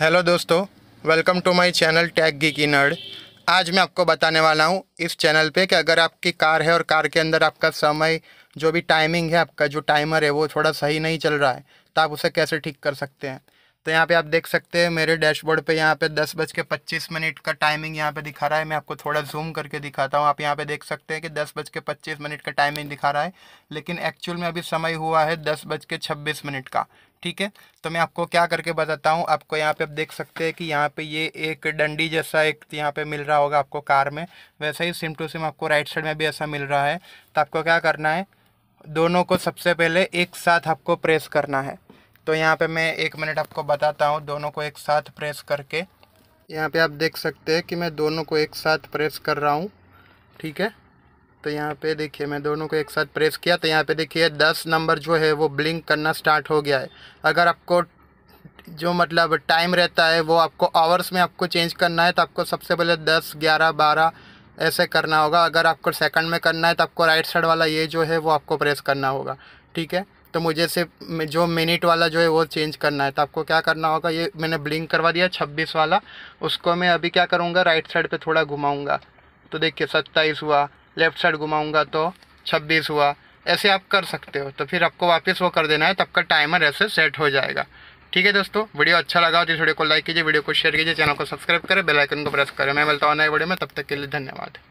hello दोस्तों welcome to my channel tag गी की नर्ड आज मैं आपको बताने वाला हूँ इस चैनल पे कि अगर आपकी कार है और कार के अंदर आपका समय जो भी टाइमिंग है आपका जो टाइमर है वो थोड़ा सही नहीं चल रहा है तो आप उसे कैसे ठीक कर सकते हैं तो यहाँ पे आप देख सकते हैं मेरे डैशबोर्ड पे यहाँ पे दस बज के पच्चीस मिनट का टाइमिंग यहाँ पे दिखा रहा है मैं आपको थोड़ा जूम करके दिखाता हूँ आप यहाँ पे देख सकते हैं कि दस बज के पच्चीस मिनट का टाइमिंग दिखा रहा है लेकिन एक्चुअल में अभी समय हुआ है दस बज के छब्बीस मिनट का ठीक है तो मैं आपको क्या करके बताता हूँ आपको यहाँ पे आप देख सकते हैं कि यहाँ पे ये एक डंडी जैसा एक यहाँ पे मिल रहा होगा आपको कार में वैसे ही सिम टू सिम आपको राइट साइड में भी ऐसा मिल रहा है तो आपको क्या करना है दोनों को सबसे पहले एक साथ आपको प्रेस करना है तो यहाँ पे मैं एक मिनट आपको बताता हूँ दोनों को एक साथ प्रेस करके यहाँ पे आप देख सकते हैं कि मैं दोनों को एक साथ प्रेस कर रहा हूँ ठीक है तो यहाँ पे देखिए मैं दोनों को एक साथ प्रेस किया तो यहाँ पे देखिए दस नंबर जो है वो ब्लिंक करना स्टार्ट हो गया है अगर आपको जो मतलब टाइम रहता है वो आपको आवर्स में आपको चेंज करना है तो आपको सबसे पहले दस ग्यारह बारह ऐसे करना होगा अगर आपको सेकंड में करना है तो आपको राइट साइड वाला ये जो है वो आपको प्रेस करना होगा ठीक है तो मुझे सिर्फ जो मिनट वाला जो है वो चेंज करना है तो आपको क्या करना होगा ये मैंने ब्लिंक करवा दिया छब्बीस वाला उसको मैं अभी क्या करूँगा राइट साइड पर थोड़ा घुमाऊँगा तो देखिए सत्ताईस हुआ लेफ्ट साइड घुमाऊँगा तो छब्बीस हुआ ऐसे आप कर सकते हो तो फिर आपको वापस वो कर देना है तब का टाइमर ऐसे सेट हो जाएगा ठीक है दोस्तों वीडियो अच्छा लगा हो तो इस वीडियो को लाइक कीजिए वीडियो को शेयर कीजिए चैनल को सब्सक्राइब करें बेल आइकन को प्रेस करें मैं मिलता हूँ नए वीडियो में तब तक के लिए धन्यवाद